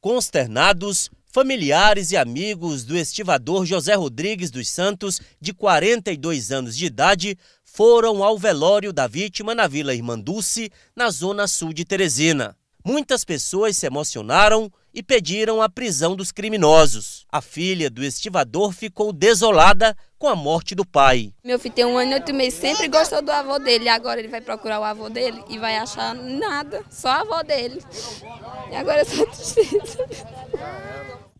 Consternados, familiares e amigos do estivador José Rodrigues dos Santos, de 42 anos de idade, foram ao velório da vítima na Vila Irmanduce, na zona sul de Teresina muitas pessoas se emocionaram e pediram a prisão dos criminosos. A filha do estivador ficou desolada com a morte do pai. Meu filho tem um ano e oito meses, sempre gostou do avô dele. Agora ele vai procurar o avô dele e vai achar nada, só a avó dele. E agora é só tristeza.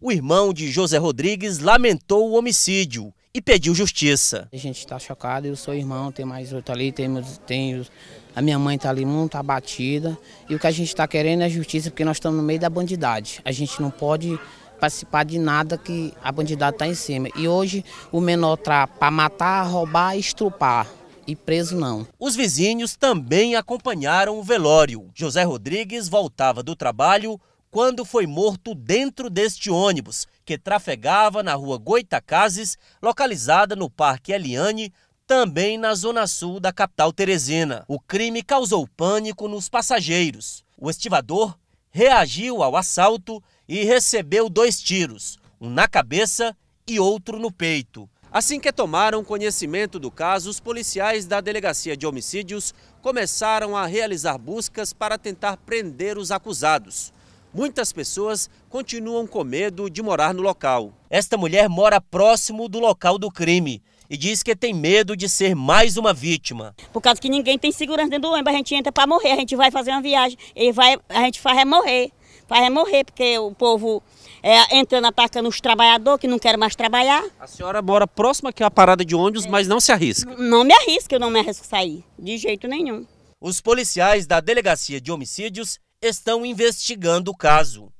O irmão de José Rodrigues lamentou o homicídio e pediu justiça. A gente está chocado, eu sou irmão, tem mais outro ali, tem, tem a minha mãe está ali muito abatida. Tá e o que a gente está querendo é justiça, porque nós estamos no meio da bandidade. A gente não pode participar de nada que a bandidade está em cima. E hoje o menor está para matar, roubar e estrupar. E preso não. Os vizinhos também acompanharam o velório. José Rodrigues voltava do trabalho quando foi morto dentro deste ônibus, que trafegava na rua Goitacazes, localizada no Parque Eliane, também na zona sul da capital teresina. O crime causou pânico nos passageiros. O estivador reagiu ao assalto e recebeu dois tiros, um na cabeça e outro no peito. Assim que tomaram conhecimento do caso, os policiais da Delegacia de Homicídios começaram a realizar buscas para tentar prender os acusados muitas pessoas continuam com medo de morar no local. Esta mulher mora próximo do local do crime e diz que tem medo de ser mais uma vítima. Por causa que ninguém tem segurança dentro do ônibus, a gente entra para morrer, a gente vai fazer uma viagem e vai, a gente faz é morrer, faz é morrer porque o povo é, entrando atacando os trabalhadores que não querem mais trabalhar. A senhora mora próxima aqui à parada de ônibus, é. mas não se arrisca. Não me arrisco, eu não me arrisco sair, de jeito nenhum. Os policiais da Delegacia de Homicídios estão investigando o caso.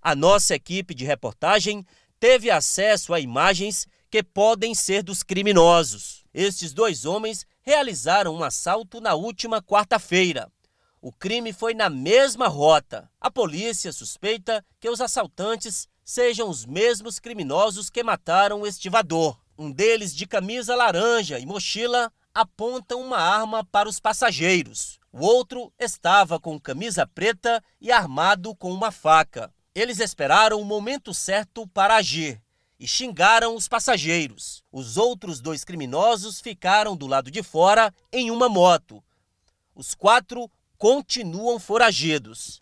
A nossa equipe de reportagem teve acesso a imagens que podem ser dos criminosos. Estes dois homens realizaram um assalto na última quarta-feira. O crime foi na mesma rota. A polícia suspeita que os assaltantes sejam os mesmos criminosos que mataram o estivador. Um deles, de camisa laranja e mochila, aponta uma arma para os passageiros. O outro estava com camisa preta e armado com uma faca. Eles esperaram o momento certo para agir e xingaram os passageiros. Os outros dois criminosos ficaram do lado de fora em uma moto. Os quatro continuam foragidos.